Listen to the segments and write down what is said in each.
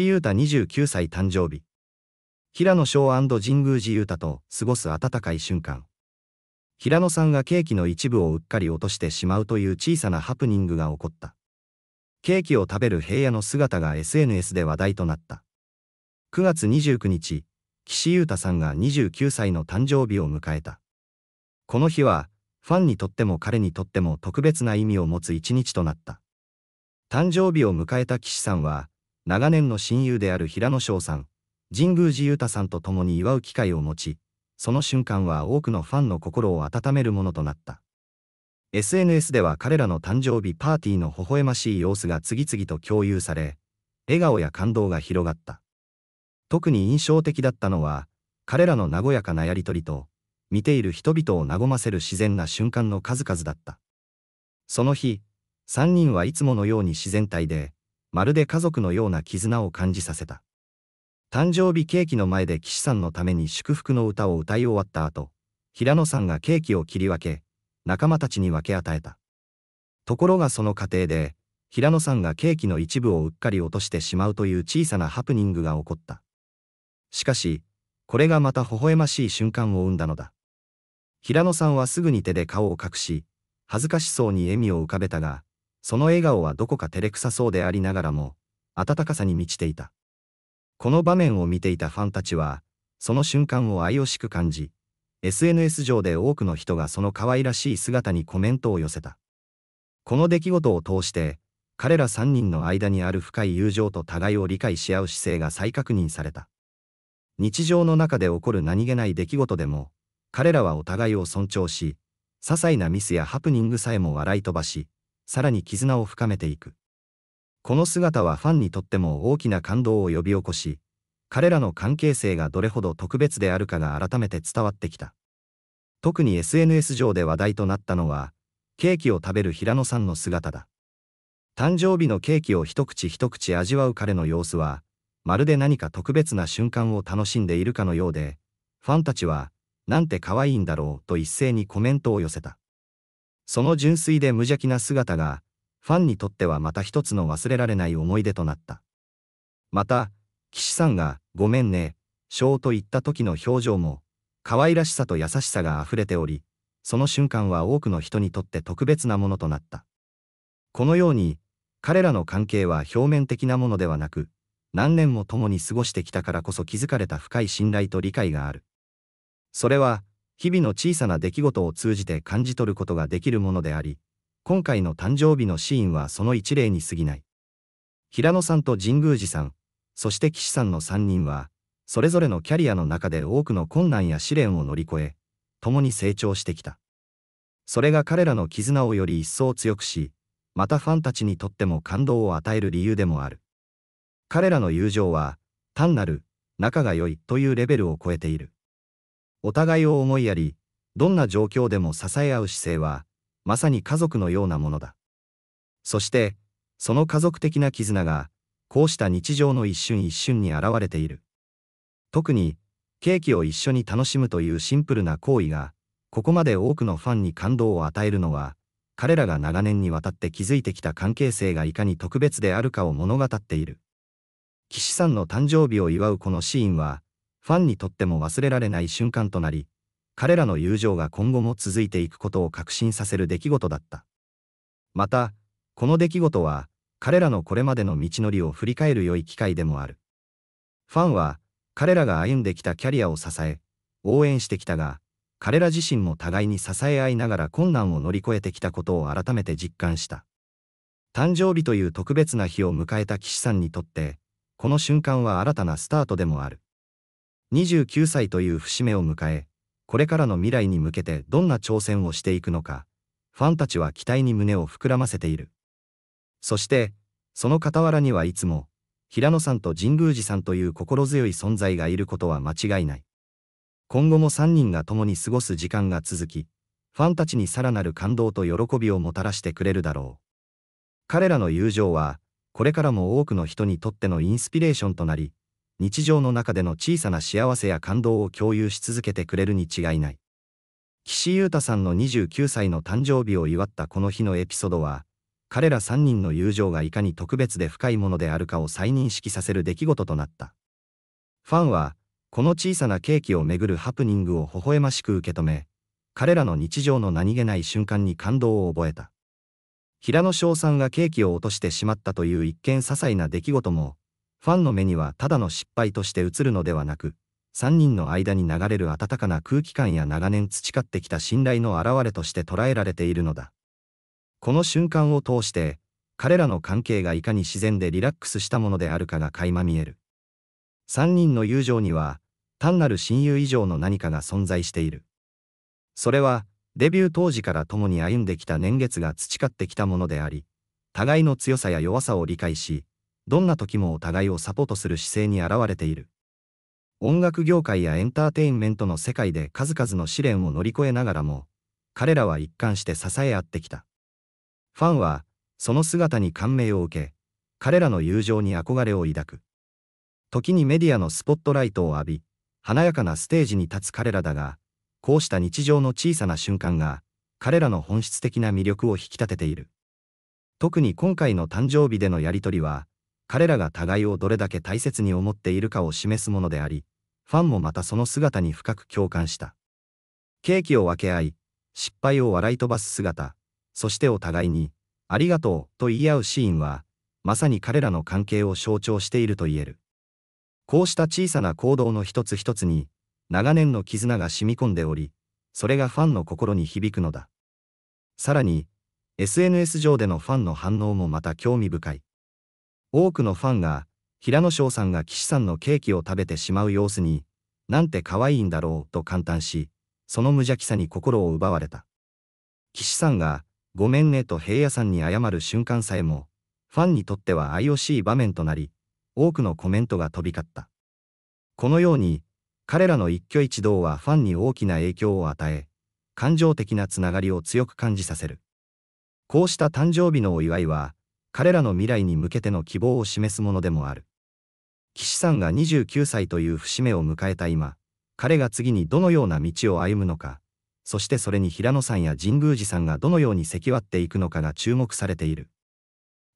石井優太29歳誕生日。平野翔神宮寺優太と過ごす温かい瞬間。平野さんがケーキの一部をうっかり落としてしまうという小さなハプニングが起こった。ケーキを食べる平野の姿が SNS で話題となった。9月29日、岸優太さんが29歳の誕生日を迎えた。この日は、ファンにとっても彼にとっても特別な意味を持つ一日となった。誕生日を迎えた岸さんは、長年の親友である平野翔さん、神宮寺勇太さんと共に祝う機会を持ち、その瞬間は多くのファンの心を温めるものとなった。SNS では彼らの誕生日パーティーの微笑ましい様子が次々と共有され、笑顔や感動が広がった。特に印象的だったのは、彼らの和やかなやりとりと、見ている人々を和ませる自然な瞬間の数々だった。その日、3人はいつものように自然体で、まるで家族のような絆を感じさせた。誕生日ケーキの前で岸さんのために祝福の歌を歌い終わった後、平野さんがケーキを切り分け、仲間たちに分け与えた。ところがその過程で、平野さんがケーキの一部をうっかり落としてしまうという小さなハプニングが起こった。しかし、これがまた微笑ましい瞬間を生んだのだ。平野さんはすぐに手で顔を隠し、恥ずかしそうに笑みを浮かべたが、その笑顔はどこか照れくさそうでありながらも、温かさに満ちていた。この場面を見ていたファンたちは、その瞬間を愛おしく感じ、SNS 上で多くの人がその可愛らしい姿にコメントを寄せた。この出来事を通して、彼ら3人の間にある深い友情と互いを理解し合う姿勢が再確認された。日常の中で起こる何気ない出来事でも、彼らはお互いを尊重し、些細なミスやハプニングさえも笑い飛ばし、さらに絆を深めていく。この姿はファンにとっても大きな感動を呼び起こし、彼らの関係性がどれほど特別であるかが改めて伝わってきた。特に SNS 上で話題となったのは、ケーキを食べる平野さんの姿だ。誕生日のケーキを一口一口味わう彼の様子は、まるで何か特別な瞬間を楽しんでいるかのようで、ファンたちは、なんて可愛いんだろうと一斉にコメントを寄せた。その純粋で無邪気な姿が、ファンにとってはまた一つの忘れられない思い出となった。また、岸さんが、ごめんね、ショーと言った時の表情も、可愛らしさと優しさが溢れており、その瞬間は多くの人にとって特別なものとなった。このように、彼らの関係は表面的なものではなく、何年も共に過ごしてきたからこそ築かれた深い信頼と理解がある。それは、日々の小さな出来事を通じて感じ取ることができるものであり、今回の誕生日のシーンはその一例に過ぎない。平野さんと神宮寺さん、そして岸さんの3人は、それぞれのキャリアの中で多くの困難や試練を乗り越え、共に成長してきた。それが彼らの絆をより一層強くし、またファンたちにとっても感動を与える理由でもある。彼らの友情は、単なる、仲が良いというレベルを超えている。お互いを思いやり、どんな状況でも支え合う姿勢は、まさに家族のようなものだ。そして、その家族的な絆が、こうした日常の一瞬一瞬に現れている。特に、ケーキを一緒に楽しむというシンプルな行為が、ここまで多くのファンに感動を与えるのは、彼らが長年にわたって築いてきた関係性がいかに特別であるかを物語っている。岸さんの誕生日を祝うこのシーンは、ファンにとっても忘れられない瞬間となり、彼らの友情が今後も続いていくことを確信させる出来事だった。また、この出来事は、彼らのこれまでの道のりを振り返る良い機会でもある。ファンは、彼らが歩んできたキャリアを支え、応援してきたが、彼ら自身も互いに支え合いながら困難を乗り越えてきたことを改めて実感した。誕生日という特別な日を迎えた岸さんにとって、この瞬間は新たなスタートでもある。29歳という節目を迎え、これからの未来に向けてどんな挑戦をしていくのか、ファンたちは期待に胸を膨らませている。そして、その傍らにはいつも、平野さんと神宮寺さんという心強い存在がいることは間違いない。今後も3人が共に過ごす時間が続き、ファンたちにさらなる感動と喜びをもたらしてくれるだろう。彼らの友情は、これからも多くの人にとってのインスピレーションとなり、日常の中での小さな幸せや感動を共有し続けてくれるに違いない。岸優太さんの29歳の誕生日を祝ったこの日のエピソードは、彼ら3人の友情がいかに特別で深いものであるかを再認識させる出来事となった。ファンは、この小さなケーキをめぐるハプニングを微笑ましく受け止め、彼らの日常の何気ない瞬間に感動を覚えた。平野翔さんがケーキを落としてしまったという一見些細な出来事も、ファンの目にはただの失敗として映るのではなく、3人の間に流れる温かな空気感や長年培ってきた信頼の表れとして捉えられているのだ。この瞬間を通して、彼らの関係がいかに自然でリラックスしたものであるかが垣間見える。3人の友情には、単なる親友以上の何かが存在している。それは、デビュー当時から共に歩んできた年月が培ってきたものであり、互いの強さや弱さを理解し、どんな時もお互いをサポートする姿勢に現れている。音楽業界やエンターテインメントの世界で数々の試練を乗り越えながらも、彼らは一貫して支え合ってきた。ファンは、その姿に感銘を受け、彼らの友情に憧れを抱く。時にメディアのスポットライトを浴び、華やかなステージに立つ彼らだが、こうした日常の小さな瞬間が、彼らの本質的な魅力を引き立てている。特に今回の誕生日でのやりとりは、彼らが互いをどれだけ大切に思っているかを示すものであり、ファンもまたその姿に深く共感した。ケーキを分け合い、失敗を笑い飛ばす姿、そしてお互いに、ありがとうと言い合うシーンは、まさに彼らの関係を象徴していると言える。こうした小さな行動の一つ一つに、長年の絆が染み込んでおり、それがファンの心に響くのだ。さらに、SNS 上でのファンの反応もまた興味深い。多くのファンが、平野翔さんが岸さんのケーキを食べてしまう様子に、なんて可愛いんだろうと感嘆し、その無邪気さに心を奪われた。岸さんが、ごめんねと平野さんに謝る瞬間さえも、ファンにとっては愛おしい場面となり、多くのコメントが飛び交った。このように、彼らの一挙一動はファンに大きな影響を与え、感情的なつながりを強く感じさせる。こうした誕生日のお祝いは、彼らの未来に向けての希望を示すものでもある。岸さんが29歳という節目を迎えた今、彼が次にどのような道を歩むのか、そしてそれに平野さんや神宮寺さんがどのようにき、割っていくのかが注目されている。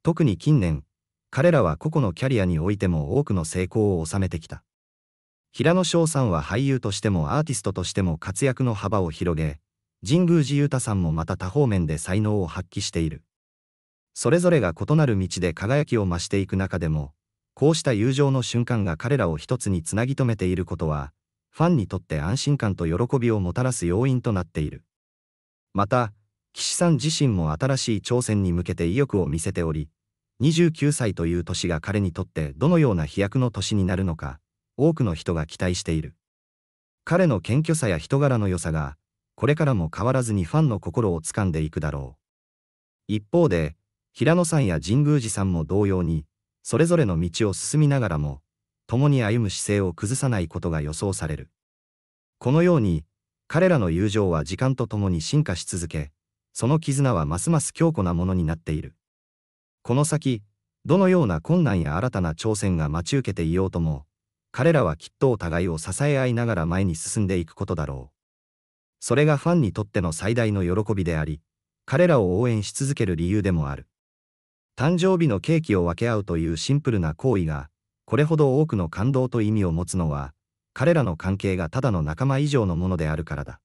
特に近年、彼らは個々のキャリアにおいても多くの成功を収めてきた。平野翔さんは俳優としてもアーティストとしても活躍の幅を広げ、神宮寺勇太さんもまた多方面で才能を発揮している。それぞれが異なる道で輝きを増していく中でも、こうした友情の瞬間が彼らを一つにつなぎとめていることは、ファンにとって安心感と喜びをもたらす要因となっている。また、岸さん自身も新しい挑戦に向けて意欲を見せており、29歳という年が彼にとってどのような飛躍の年になるのか、多くの人が期待している。彼の謙虚さや人柄の良さが、これからも変わらずにファンの心をつかんでいくだろう。一方で、平野さんや神宮寺さんも同様に、それぞれの道を進みながらも、共に歩む姿勢を崩さないことが予想される。このように、彼らの友情は時間とともに進化し続け、その絆はますます強固なものになっている。この先、どのような困難や新たな挑戦が待ち受けていようとも、彼らはきっとお互いを支え合いながら前に進んでいくことだろう。それがファンにとっての最大の喜びであり、彼らを応援し続ける理由でもある。誕生日のケーキを分け合うというシンプルな行為が、これほど多くの感動と意味を持つのは、彼らの関係がただの仲間以上のものであるからだ。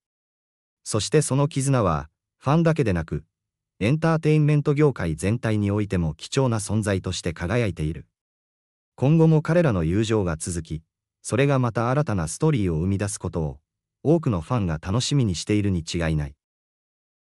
そしてその絆は、ファンだけでなく、エンターテインメント業界全体においても貴重な存在として輝いている。今後も彼らの友情が続き、それがまた新たなストーリーを生み出すことを、多くのファンが楽しみにしているに違いない。